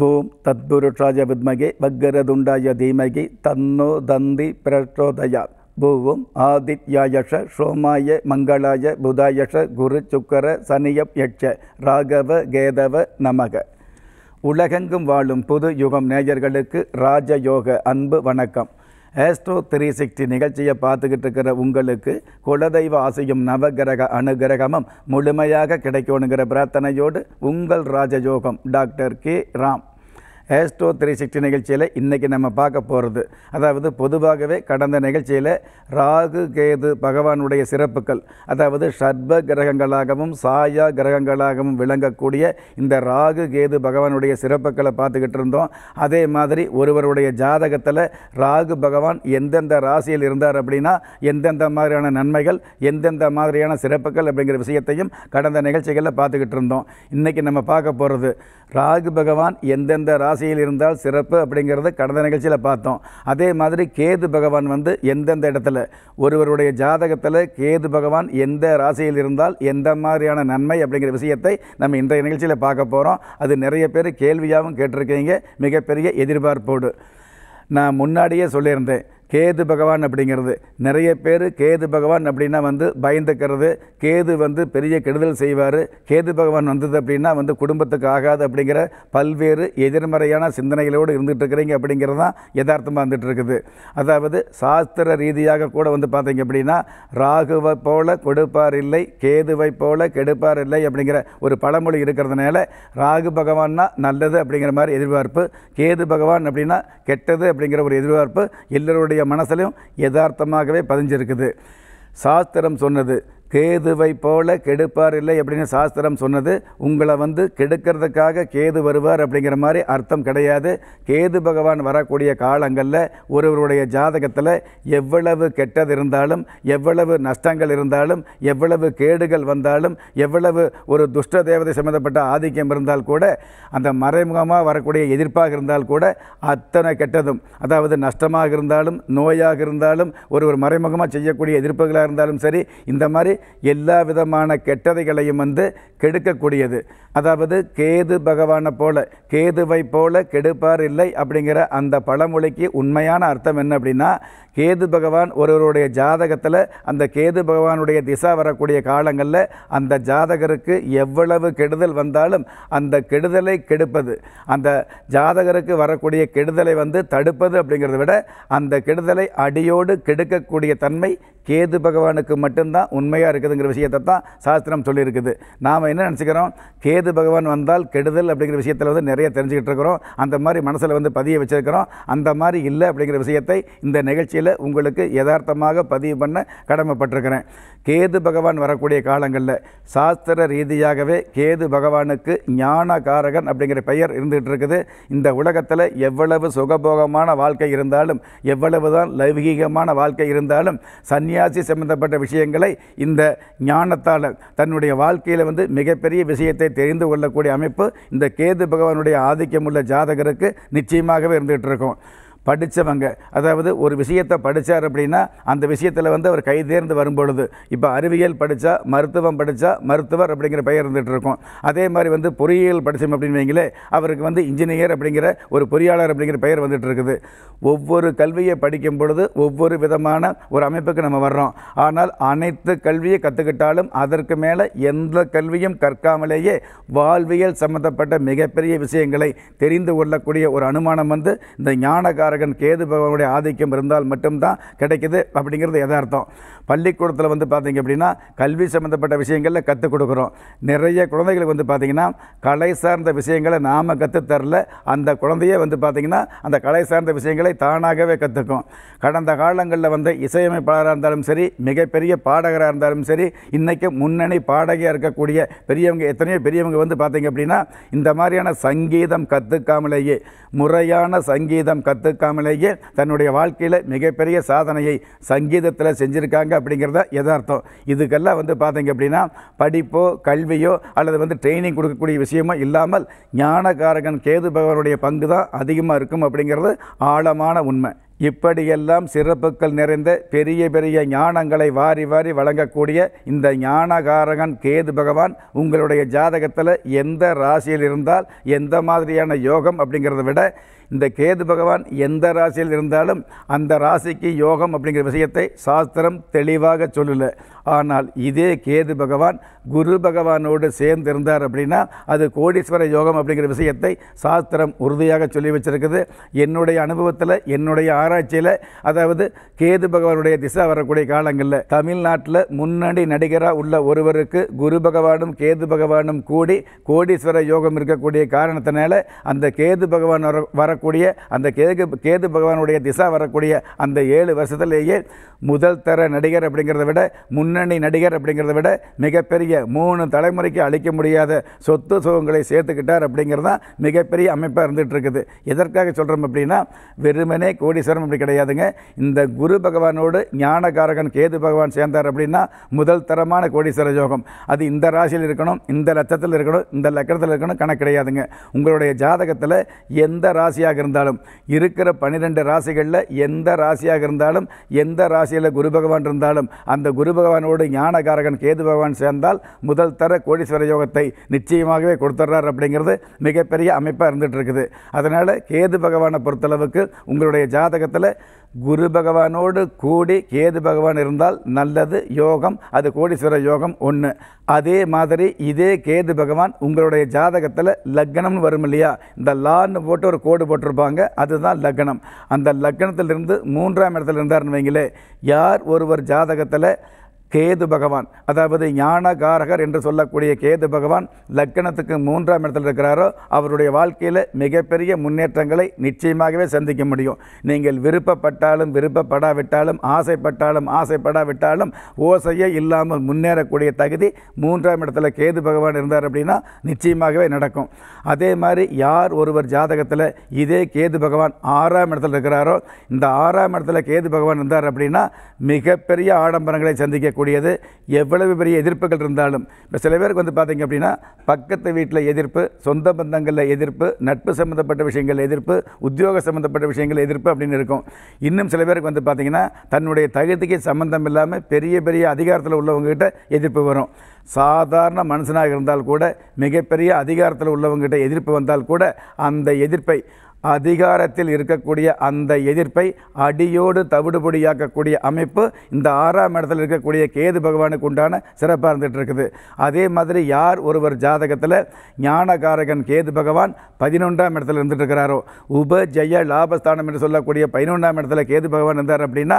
boom தத்புருஷாய வித்மகே வக்கரதுண்டாய தீமகி தன்னோ தந்தி பிரச்சோதயாத் பூவும் ஆதித்யாயஷ சோமாய மங்களாய புதாயஷ குரு சுக்கர சனியப் யட்ச ராகவ கேதவ நமக உலகெங்கும் வாழும் புது யுகம் நேயர்களுக்கு ராஜயோக அன்பு வணக்கம் ஆஸ்ட்ரோ த்ரீ சிக்ஸ்டி நிகழ்ச்சியை பார்த்துக்கிட்டு இருக்கிற உங்களுக்கு குலதெய்வ ஆசையும் நவகிரக அனுகிரகமும் முழுமையாக கிடைக்கணுங்கிற பிரார்த்தனையோடு உங்கள் ராஜயோகம் doctor K Ram astro three sixty நிகழ்ச்சியில் இன்றைக்கி நம்ம பார்க்க போகிறது அதாவது பொதுவாகவே கடந்த நிகழ்ச்சியில் ராகு கேது பகவானுடைய சிறப்புகள் அதாவது சர்ப கிரகங்களாகவும் சாயா கிரகங்களாகவும் விளங்கக்கூடிய இந்த ராகு கேது பகவானுடைய சிறப்புகளை பார்த்துக்கிட்டு இருந்தோம் அதே மாதிரி ஒருவருடைய ஜாதகத்தில் ராகு பகவான் எந்தெந்த ராசியில் இருந்தார் அப்படின்னா எந்தெந்த மாதிரியான நன்மைகள் எந்தெந்த மாதிரியான சிறப்புகள் அப்படிங்கிற விஷயத்தையும் கடந்த நிகழ்ச்சிகளில் பார்த்துக்கிட்டு இருந்தோம் இன்றைக்கி நம்ம பார்க்க போகிறது ராகு பகவான் எந்தெந்த ரா ராசியில் இருந்தால் சிறப்பு அப்படிங்கிறத கடந்த நிகழ்ச்சியில் பார்த்தோம் அதே மாதிரி கேது பகவான் வந்து எந்தெந்த இடத்துல ஒருவருடைய ஜாதகத்தில் கேது பகவான் எந்த ராசியில் இருந்தால் எந்த மாதிரியான நன்மை அப்படிங்கிற விஷயத்தை நம்ம இன்றைய நிகழ்ச்சியில் பார்க்க போகிறோம் அது நிறைய பேர் கேள்வியாகவும் கேட்டிருக்கீங்க மிகப்பெரிய எதிர்பார்ப்போடு நான் முன்னாடியே சொல்லியிருந்தேன் கேது பகவான் அப்படிங்கிறது நிறைய பேர் கேது பகவான் அப்படின்னா வந்து பயந்துக்கிறது கேது வந்து பெரிய கெடுதல் செய்வார் கேது பகவான் வந்தது அப்படின்னா வந்து குடும்பத்துக்கு ஆகாது அப்படிங்கிற பல்வேறு எதிர்மறையான சிந்தனைகளோடு இருந்துகிட்டு இருக்கிறீங்க அப்படிங்கிறது தான் யதார்த்தமாக வந்துட்டு இருக்குது அதாவது சாஸ்திர ரீதியாக கூட வந்து பார்த்தீங்க அப்படின்னா ராகுவை போல கொடுப்பார் இல்லை கேதுவை போல கெடுப்பார் இல்லை அப்படிங்கிற ஒரு பழமொழி இருக்கிறதுனால ராகு பகவான்னா நல்லது அப்படிங்கிற மாதிரி எதிர்பார்ப்பு கேது பகவான் அப்படின்னா கெட்டது அப்படிங்கிற ஒரு எதிர்பார்ப்பு எல்லோருடைய மனசுலையும் யதார்த்தமாகவே பதிஞ்சிருக்குது சாஸ்திரம் சொன்னது கேதுவை போல கெடுப்பார் இல்லை அப்படின்னு சாஸ்திரம் சொன்னது உங்களை வந்து கெடுக்கிறதுக்காக கேது வருவார் அப்படிங்கிற மாதிரி அர்த்தம் கிடையாது கேது பகவான் வரக்கூடிய காலங்களில் ஒருவருடைய ஜாதகத்தில் எவ்வளவு கெட்டது இருந்தாலும் எவ்வளவு நஷ்டங்கள் இருந்தாலும் எவ்வளவு கேடுகள் வந்தாலும் எவ்வளவு ஒரு துஷ்ட தேவதை சம்மந்தப்பட்ட ஆதிக்கம் இருந்தால் கூட அந்த மறைமுகமாக வரக்கூடிய எதிர்ப்பாக இருந்தால் கூட அத்தனை கெட்டதும் அதாவது நஷ்டமாக இருந்தாலும் நோயாக இருந்தாலும் ஒரு ஒரு மறைமுகமாக செய்யக்கூடிய எதிர்ப்புகளாக இருந்தாலும் சரி இந்த மாதிரி எல்லா விதமான கெட்டதைகளையும் வந்து கெடுக்கக்கூடியது அதாவது கேது பகவானை போல கேதுவை போல கெடுப்பார் இல்லை அப்படிங்கிற அந்த பழமொழிக்கு உண்மையான அர்த்தம் என்ன அப்படின்னா கேது பகவான் ஒருவருடைய ஜாதகத்தில் அந்த கேது பகவானுடைய திசா வரக்கூடிய காலங்களில் அந்த ஜாதகருக்கு எவ்வளவு கெடுதல் வந்தாலும் அந்த கெடுதலை கெடுப்பது அந்த ஜாதகருக்கு வரக்கூடிய கெடுதலை வந்து தடுப்பது அப்படிங்கிறத விட அந்த கெடுதலை அடியோடு கெடுக்கக்கூடிய தன்மை கேது பகவானுக்கு மட்டும்தான் உண்மையாக இருக்குதுங்கிற விஷயத்தை தான் சாஸ்திரம் சொல்லியிருக்குது நாம் என்ன நினச்சிக்கிறோம் கேது பகவான் வந்தால் கெடுதல் அப்படிங்கிற விஷயத்தில் வந்து நிறைய தெரிஞ்சுக்கிட்டு இருக்கிறோம் அந்த மாதிரி மனசில் வந்து பதிய வச்சுருக்கிறோம் அந்த மாதிரி இல்லை அப்படிங்கிற விஷயத்தை இந்த நிகழ்ச்சியில் உங்களுக்கு யதார்த்தமாக பதிவு பண்ண கடமைப்பட்டிருக்கிறேன் கேது பகவான் வரக்கூடிய காலங்களில் சாஸ்திர ரீதியாகவே கேது பகவானுக்கு ஞான காரகன் அப்படிங்கிற பெயர் இருந்துகிட்டு இருக்குது இந்த உலகத்தில் எவ்வளவு சுகபோகமான வாழ்க்கை இருந்தாலும் எவ்வளவு தான் லைவீகமான வாழ்க்கை இருந்தாலும் சன்னி சன்னியாசி சம்பந்தப்பட்ட விஷயங்களை இந்த ஞானத்தால் தன்னுடைய வாழ்க்கையில் வந்து மிகப்பெரிய விஷயத்தை தெரிந்து கொள்ளக்கூடிய அமைப்பு இந்த கேது பகவானுடைய ஆதிக்கம் உள்ள ஜாதகருக்கு நிச்சயமாகவே இருந்துகிட்டு இருக்கும் படித்தவங்க அதாவது ஒரு விஷயத்தை படித்தார் அப்படின்னா அந்த விஷயத்தில் வந்து அவர் கைதேர்ந்து வரும்பொழுது இப்போ அறிவியல் படித்தா மருத்துவம் படித்தா மருத்துவர் அப்படிங்கிற பெயர் இருந்துகிட்டு இருக்கும் அதே மாதிரி வந்து பொறியியல் படித்தோம் அப்படின்னு வைங்களே அவருக்கு வந்து இன்ஜினியர் அப்படிங்கிற ஒரு பொறியாளர் அப்படிங்கிற பெயர் வந்துட்டு இருக்குது ஒவ்வொரு கல்வியை படிக்கும் பொழுது ஒவ்வொரு விதமான ஒரு அமைப்புக்கு நம்ம வர்றோம் ஆனால் அனைத்து கல்வியை கற்றுக்கிட்டாலும் அதற்கு மேலே எந்த கல்வியும் கற்காமலேயே வாழ்வியல் சம்மந்தப்பட்ட மிகப்பெரிய விஷயங்களை தெரிந்து கொள்ளக்கூடிய ஒரு அனுமானம் வந்து இந்த ஞானகார காரகன் கேது பகவானுடைய ஆதிக்கம் இருந்தால் மட்டும்தான் கிடைக்கிது அப்படிங்கிறது எதார்த்தம் பள்ளிக்கூடத்தில் வந்து பார்த்திங்க அப்படின்னா கல்வி சம்மந்தப்பட்ட விஷயங்களில் கற்றுக் கொடுக்குறோம் நிறைய குழந்தைகளுக்கு வந்து பார்த்திங்கன்னா கலை சார்ந்த விஷயங்களை நாம் கற்றுத்தரல அந்த குழந்தையே வந்து பார்த்திங்கன்னா அந்த கலை சார்ந்த விஷயங்களை தானாகவே கற்றுக்கும் கடந்த காலங்களில் வந்து இசையமைப்பாளராக இருந்தாலும் சரி மிகப்பெரிய பாடகராக இருந்தாலும் சரி இன்றைக்கு முன்னணி பாடகியாக இருக்கக்கூடிய பெரியவங்க எத்தனையோ பெரியவங்க வந்து பார்த்திங்க அப்படின்னா இந்த மாதிரியான சங்கீதம் கற்றுக்காமலேயே முறையான சங்கீதம் கற்றுக்க இருக்காமலேயே தன்னுடைய வாழ்க்கையில் மிகப்பெரிய சாதனையை சங்கீதத்தில் செஞ்சுருக்காங்க அப்படிங்கிறத எதார்த்தம் இதுக்கெல்லாம் வந்து பார்த்தீங்க அப்படின்னா படிப்போ கல்வியோ அல்லது வந்து ட்ரைனிங் கொடுக்கக்கூடிய விஷயமோ இல்லாமல் ஞானகாரகன் கேது பகவானுடைய பங்கு தான் அதிகமாக இருக்கும் அப்படிங்கிறது ஆழமான உண்மை இப்படியெல்லாம் சிறப்புகள் நிறைந்த பெரிய பெரிய ஞானங்களை வாரி வாரி வழங்கக்கூடிய இந்த ஞானகாரகன் கேது பகவான் உங்களுடைய ஜாதகத்தில் எந்த ராசியில் இருந்தால் எந்த மாதிரியான யோகம் அப்படிங்கிறத விட இந்த கேது பகவான் எந்த ராசியில் இருந்தாலும் அந்த ராசிக்கு யோகம் அப்படிங்கிற விஷயத்தை சாஸ்திரம் தெளிவாக சொல்லலை ஆனால் இதே கேது பகவான் குரு பகவானோடு சேர்ந்து இருந்தார் அப்படின்னா அது கோடீஸ்வர யோகம் அப்படிங்கிற விஷயத்தை சாஸ்திரம் உறுதியாக சொல்லி வச்சிருக்குது என்னுடைய அனுபவத்தில் என்னுடைய ஆராய்ச்சியில் அதாவது கேது பகவானுடைய திசை வரக்கூடிய காலங்களில் தமிழ்நாட்டில் முன்னணி நடிகராக உள்ள ஒருவருக்கு குரு பகவானும் கேது பகவானும் கூடி கோடீஸ்வர யோகம் இருக்கக்கூடிய காரணத்தினால அந்த கேது பகவான் வர வரக்கூடிய அந்த கேது கேது பகவானுடைய திசா வரக்கூடிய அந்த ஏழு வருஷத்துலேயே முதல் தர நடிகர் அப்படிங்கிறத விட முன்னணி நடிகர் அப்படிங்கிறத விட மிகப்பெரிய மூணு தலைமுறைக்கு அளிக்க முடியாத சொத்து சுகங்களை சேர்த்துக்கிட்டார் அப்படிங்கிறது தான் மிகப்பெரிய அமைப்பாக இருந்துகிட்டு இருக்குது எதற்காக சொல்கிறோம் அப்படின்னா வெறுமனே கோடீஸ்வரம் அப்படி கிடையாதுங்க இந்த குரு பகவானோடு ஞானகாரகன் கேது பகவான் சேர்ந்தார் அப்படின்னா முதல் தரமான கோடீஸ்வர யோகம் அது இந்த ராசியில் இருக்கணும் இந்த லட்சத்தில் இருக்கணும் இந்த லக்கணத்தில் இருக்கணும் கணக்கு கிடையாதுங்க உங்களுடைய ஜாதகத்தில் எந்த ராசியாக ராசியாக இருந்தாலும் இருக்கிற பன்னிரெண்டு ராசிகளில் எந்த ராசியாக இருந்தாலும் எந்த ராசியில் குரு பகவான் இருந்தாலும் அந்த குரு பகவானோடு ஞானகாரகன் கேது பகவான் சேர்ந்தால் முதல் தர கோடீஸ்வர யோகத்தை நிச்சயமாகவே கொடுத்துட்றார் அப்படிங்கிறது மிகப்பெரிய அமைப்பாக இருந்துகிட்டு இருக்குது அதனால் கேது பகவானை பொறுத்தளவுக்கு உங்களுடைய ஜாதகத்தில் குரு பகவானோடு கூடி கேது பகவான் இருந்தால் நல்லது யோகம் அது கோடீஸ்வர யோகம் ஒன்று அதே மாதிரி இதே கேது பகவான் உங்களுடைய ஜாதகத்தில் லக்னம்னு வரும் இல்லையா இந்த லான்னு போட்டு ஒரு கோடு போட்டிருப்பாங்க அதுதான் லக்னம் அந்த லக்னத்திலிருந்து மூன்றாம் இடத்துல இருந்தார்னு வைங்களே யார் ஒருவர் ஜாதகத்தில் கேது பகவான் அதாவது ஞானகாரகர் என்று சொல்லக்கூடிய கேது பகவான் லக்கணத்துக்கு மூன்றாம் இடத்தில் இருக்கிறாரோ அவருடைய வாழ்க்கையில் மிகப்பெரிய முன்னேற்றங்களை நிச்சயமாகவே சந்திக்க முடியும் நீங்கள் விருப்பப்பட்டாலும் விருப்பப்படாவிட்டாலும் ஆசைப்பட்டாலும் ஆசைப்படாவிட்டாலும் ஓசையே இல்லாமல் முன்னேறக்கூடிய தகுதி மூன்றாம் இடத்துல கேது பகவான் இருந்தார் அப்படின்னா நிச்சயமாகவே நடக்கும் அதே மாதிரி யார் ஒருவர் ஜாதகத்தில் இதே கேது பகவான் ஆறாம் இடத்துல இருக்கிறாரோ இந்த ஆறாம் இடத்துல கேது பகவான் இருந்தார் அப்படின்னா மிகப்பெரிய ஆடம்பரங்களை சந்திக்க இருக்கக்கூடியது எவ்வளவு பெரிய எதிர்ப்புகள் இருந்தாலும் இப்போ சில பேருக்கு வந்து பார்த்திங்க அப்படின்னா பக்கத்து வீட்டில் எதிர்ப்பு சொந்த பந்தங்களில் எதிர்ப்பு நட்பு சம்மந்தப்பட்ட விஷயங்கள் எதிர்ப்பு உத்தியோக சம்மந்தப்பட்ட விஷயங்கள் எதிர்ப்பு அப்படின்னு இருக்கும் இன்னும் சில பேருக்கு வந்து பார்த்திங்கன்னா தன்னுடைய தகுதிக்கு சம்மந்தம் இல்லாமல் பெரிய பெரிய அதிகாரத்தில் உள்ளவங்ககிட்ட எதிர்ப்பு வரும் சாதாரண மனுஷனாக இருந்தால் கூட மிகப்பெரிய அதிகாரத்தில் உள்ளவங்ககிட்ட எதிர்ப்பு வந்தால் கூட அந்த எதிர்ப்பை அதிகாரத்தில் இருக்கக்கூடிய அந்த எதிர்ப்பை அடியோடு தவிடுபடியாக்கக்கூடிய அமைப்பு இந்த ஆறாம் இடத்தில் இருக்கக்கூடிய கேது பகவானுக்கு உண்டான சிறப்பாக இருந்துகிட்டு இருக்குது அதே மாதிரி யார் ஒருவர் ஜாதகத்தில் ஞானகாரகன் கேது பகவான் பதினொன்றாம் இடத்துல இருந்துட்டு இருக்கிறாரோ ஜெய லாபஸ்தானம் என்று சொல்லக்கூடிய பதினொன்றாம் இடத்துல கேது பகவான் இருந்தார் அப்படின்னா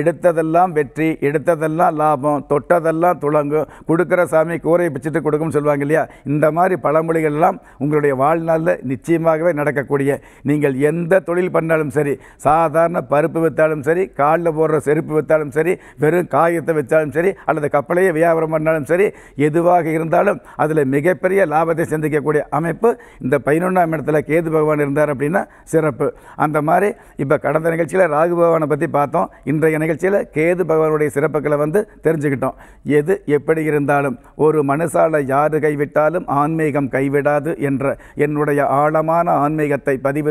எடுத்ததெல்லாம் வெற்றி எடுத்ததெல்லாம் லாபம் தொட்டதெல்லாம் துளங்கும் கொடுக்குற சாமி கூரை பிச்சுட்டு கொடுக்கும்னு சொல்லுவாங்க இல்லையா இந்த மாதிரி பழமொழிகள்லாம் உங்களுடைய வாழ்நாளில் நிச்சயமாகவே நடக்கக்கூடிய நீங்கள் எந்த தொழில் பண்ணாலும் சரி சாதாரண பருப்பு விற்றாலும் சரி காலில் போடுற செருப்பு விற்றாலும் சரி வெறும் காயத்தை வைத்தாலும் சரி அல்லது கப்பலையே வியாபாரம் பண்ணாலும் சரி எதுவாக இருந்தாலும் அதில் மிகப்பெரிய லாபத்தை சந்திக்கக்கூடிய அமைப்பு இந்த பதினொன்றாம் இடத்துல கேது பகவான் இருந்தார் அப்படின்னா சிறப்பு அந்த மாதிரி இப்போ கடந்த நிகழ்ச்சியில் ராகு பகவானை பற்றி பார்த்தோம் இன்றைய நிகழ்ச்சியில் கேது பகவானுடைய சிறப்புகளை வந்து தெரிஞ்சுக்கிட்டோம் எது எப்படி இருந்தாலும் ஒரு மனுஷால யாரு கைவிட்டாலும் ஆன்மீகம் கைவிடாது என்ற என்னுடைய ஆழமான ஆன்மீகத்தை பதிவு